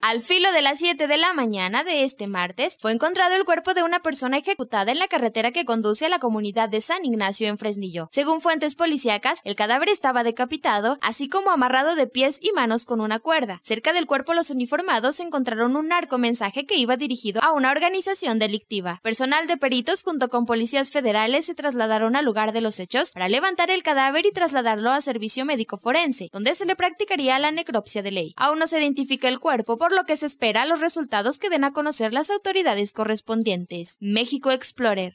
Al filo de las 7 de la mañana de este martes, fue encontrado el cuerpo de una persona ejecutada en la carretera que conduce a la comunidad de San Ignacio en Fresnillo. Según fuentes policíacas, el cadáver estaba decapitado, así como amarrado de pies y manos con una cuerda. Cerca del cuerpo los uniformados encontraron un mensaje que iba dirigido a una organización delictiva. Personal de peritos junto con policías federales se trasladaron al lugar de los hechos para levantar el cadáver y trasladarlo a servicio médico forense, donde se le practicaría la necropsia de ley. Aún no se identifica el cuerpo por por lo que se espera los resultados que den a conocer las autoridades correspondientes. México Explorer.